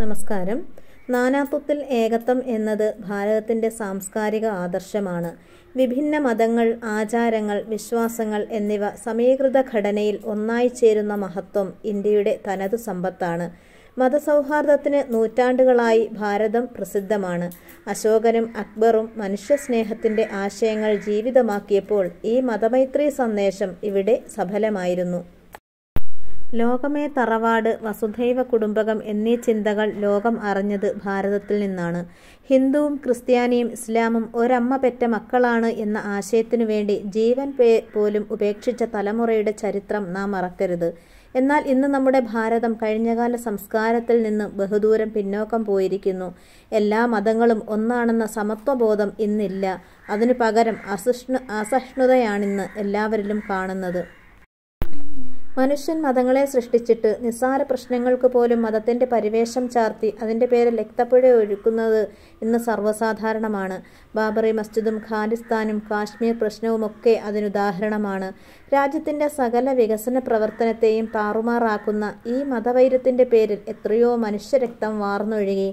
നമസ്കാരം നാനാത്വത്തിൽ ഏകത്വം എന്നത് ഭാരതത്തിൻ്റെ സാംസ്കാരിക ആദർശമാണ് വിഭിന്ന മതങ്ങൾ ആചാരങ്ങൾ വിശ്വാസങ്ങൾ എന്നിവ സമീകൃത ഘടനയിൽ ഒന്നായി ചേരുന്ന മഹത്വം ഇന്ത്യയുടെ തനതു സമ്പത്താണ് മതസൗഹാർദ്ദത്തിന് നൂറ്റാണ്ടുകളായി ഭാരതം പ്രസിദ്ധമാണ് അശോകനും അക്ബറും മനുഷ്യസ്നേഹത്തിൻ്റെ ആശയങ്ങൾ ജീവിതമാക്കിയപ്പോൾ ഈ മതമൈത്രി സന്ദേശം ഇവിടെ സഫലമായിരുന്നു ലോകമേ തറവാട് വസുധൈവ കുടുംബകം എന്നീ ചിന്തകൾ ലോകം അറിഞ്ഞത് ഭാരതത്തിൽ നിന്നാണ് ഹിന്ദുവും ക്രിസ്ത്യാനിയും ഇസ്ലാമും ഒരമ്മ പെറ്റ മക്കളാണ് എന്ന ആശയത്തിനു വേണ്ടി ജീവൻ പോലും ഉപേക്ഷിച്ച തലമുറയുടെ ചരിത്രം നാം മറക്കരുത് എന്നാൽ ഇന്ന് നമ്മുടെ ഭാരതം കഴിഞ്ഞകാല സംസ്കാരത്തിൽ നിന്ന് ബഹുദൂരം പിന്നോക്കം പോയിരിക്കുന്നു എല്ലാ മതങ്ങളും ഒന്നാണെന്ന സമത്വബോധം ഇന്നില്ല അതിനു പകരം അസഹിഷ്ണു അസഹിഷ്ണുതയാണിന്ന് എല്ലാവരിലും കാണുന്നത് മനുഷ്യൻ മതങ്ങളെ സൃഷ്ടിച്ചിട്ട് നിസ്സാര പ്രശ്നങ്ങൾക്ക് പോലും മതത്തിൻ്റെ പരിവേഷം ചാർത്തി അതിൻ്റെ പേര് രക്തപ്പുഴ ഒഴുക്കുന്നത് ഇന്ന് സർവ്വസാധാരണമാണ് ബാബറി മസ്ജിദും ഖാലിസ്ഥാനും കാശ്മീർ പ്രശ്നവുമൊക്കെ അതിനുദാഹരണമാണ് രാജ്യത്തിൻ്റെ സകല വികസന പ്രവർത്തനത്തെയും താറുമാറാക്കുന്ന ഈ മതവൈരത്തിൻ്റെ പേരിൽ എത്രയോ മനുഷ്യരക്തം വാർന്നൊഴുകി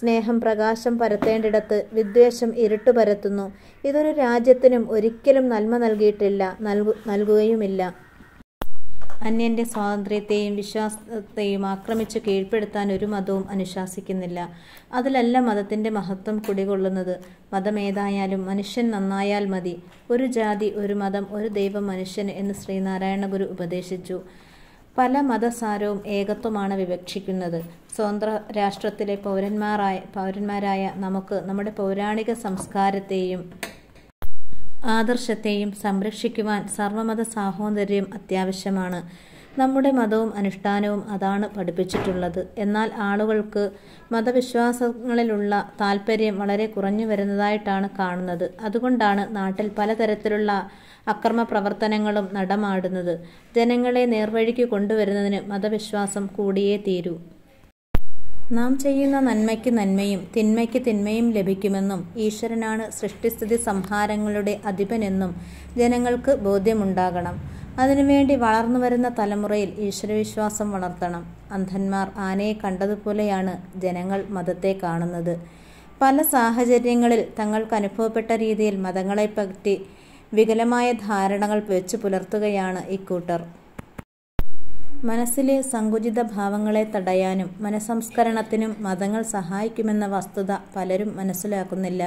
സ്നേഹം പ്രകാശം പരത്തേണ്ടിടത്ത് വിദ്വേഷം ഇരുട്ട് പരത്തുന്നു ഇതൊരു രാജ്യത്തിനും ഒരിക്കലും നന്മ നൽകിയിട്ടില്ല നൽകു നൽകുകയുമില്ല അന്യൻ്റെ സ്വാതന്ത്ര്യത്തെയും വിശ്വാസത്തെയും ആക്രമിച്ച് കീഴ്പ്പെടുത്താൻ ഒരു മതവും അനുശാസിക്കുന്നില്ല അതിലല്ല മതത്തിൻ്റെ മഹത്വം കുടികൊള്ളുന്നത് മതമേതായാലും മനുഷ്യൻ നന്നായാൽ മതി ഒരു ജാതി ഒരു മതം ഒരു ദൈവം മനുഷ്യൻ എന്ന് ശ്രീനാരായണ ഗുരു ഉപദേശിച്ചു പല മതസാരവും ഏകത്വമാണ് വിവക്ഷിക്കുന്നത് സ്വതന്ത്ര രാഷ്ട്രത്തിലെ പൗരന്മാരായ പൗരന്മാരായ നമുക്ക് നമ്മുടെ പൗരാണിക സംസ്കാരത്തെയും ആദർശത്തെയും സംരക്ഷിക്കുവാൻ സർവമത സാഹോദര്യം അത്യാവശ്യമാണ് നമ്മുടെ മതവും അനുഷ്ഠാനവും അതാണ് പഠിപ്പിച്ചിട്ടുള്ളത് എന്നാൽ ആളുകൾക്ക് മതവിശ്വാസങ്ങളിലുള്ള താല്പര്യം വളരെ കുറഞ്ഞു വരുന്നതായിട്ടാണ് കാണുന്നത് അതുകൊണ്ടാണ് നാട്ടിൽ പലതരത്തിലുള്ള അക്രമ പ്രവർത്തനങ്ങളും നടമാടുന്നത് ജനങ്ങളെ നേർവഴിക്ക് കൊണ്ടുവരുന്നതിന് മതവിശ്വാസം കൂടിയേ തീരൂ നാം ചെയ്യുന്ന നന്മയ്ക്ക് നന്മയും തിന്മയ്ക്ക് തിന്മയും ലഭിക്കുമെന്നും ഈശ്വരനാണ് സൃഷ്ടിസ്ഥിതി സംഹാരങ്ങളുടെ അധിപനെന്നും ജനങ്ങൾക്ക് ബോധ്യമുണ്ടാകണം അതിനുവേണ്ടി വളർന്നു വരുന്ന തലമുറയിൽ ഈശ്വരവിശ്വാസം വളർത്തണം അന്ധന്മാർ ആനയെ കണ്ടതുപോലെയാണ് ജനങ്ങൾ മതത്തെ കാണുന്നത് പല സാഹചര്യങ്ങളിൽ തങ്ങൾക്ക് അനുഭവപ്പെട്ട രീതിയിൽ മതങ്ങളെപ്പറ്റി വികലമായ ധാരണകൾ വെച്ചു പുലർത്തുകയാണ് ഇക്കൂട്ടർ മനസ്സിലെ സങ്കുചിത ഭാവങ്ങളെ തടയാനും മനസംസ്കരണത്തിനും മതങ്ങൾ സഹായിക്കുമെന്ന വസ്തുത പലരും മനസ്സിലാക്കുന്നില്ല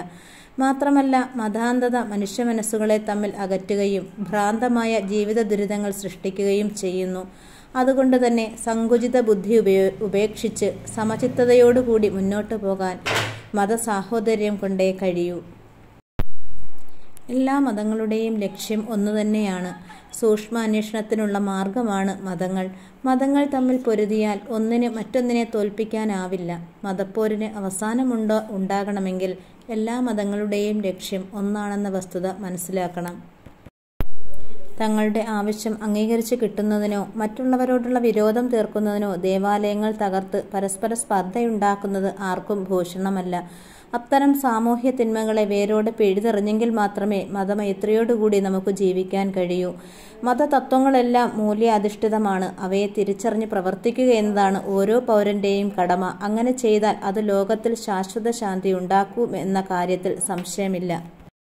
മാത്രമല്ല മതാന്തത മനുഷ്യ മനസ്സുകളെ തമ്മിൽ അകറ്റുകയും ഭ്രാന്തമായ ജീവിത ദുരിതങ്ങൾ സൃഷ്ടിക്കുകയും ചെയ്യുന്നു അതുകൊണ്ട് തന്നെ സങ്കുചിത ബുദ്ധി ഉപയോ ഉപേക്ഷിച്ച് സമചിത്തതയോടുകൂടി മുന്നോട്ടു പോകാൻ മതസാഹോദര്യം കൊണ്ടേ കഴിയൂ എല്ലാ മതങ്ങളുടെയും ലക്ഷ്യം ഒന്നു തന്നെയാണ് അന്വേഷണത്തിനുള്ള മാർഗമാണ് മതങ്ങൾ മതങ്ങൾ തമ്മിൽ പൊരുതിയാൽ ഒന്നിന് മറ്റൊന്നിനെ തോൽപ്പിക്കാനാവില്ല മതപ്പോരിന് അവസാനമുണ്ടോ ഉണ്ടാകണമെങ്കിൽ എല്ലാ മതങ്ങളുടെയും ലക്ഷ്യം ഒന്നാണെന്ന വസ്തുത മനസ്സിലാക്കണം തങ്ങളുടെ ആവശ്യം അംഗീകരിച്ച് കിട്ടുന്നതിനോ മറ്റുള്ളവരോടുള്ള വിരോധം തീർക്കുന്നതിനോ ദേവാലയങ്ങൾ തകർത്ത് പരസ്പര സ്പർദ്ധയുണ്ടാക്കുന്നത് ആർക്കും ഭൂഷണമല്ല അത്തരം സാമൂഹ്യ തിന്മകളെ വേരോടെ പിഴുതെറിഞ്ഞെങ്കിൽ മാത്രമേ മതമൈത്രിയോടുകൂടി നമുക്ക് ജീവിക്കാൻ കഴിയൂ മതതത്വങ്ങളെല്ലാം മൂല്യാധിഷ്ഠിതമാണ് അവയെ തിരിച്ചറിഞ്ഞ് പ്രവർത്തിക്കുക എന്നതാണ് ഓരോ പൗരന്റെയും കടമ അങ്ങനെ ചെയ്താൽ അത് ലോകത്തിൽ ശാശ്വത ശാന്തി ഉണ്ടാക്കും എന്ന കാര്യത്തിൽ സംശയമില്ല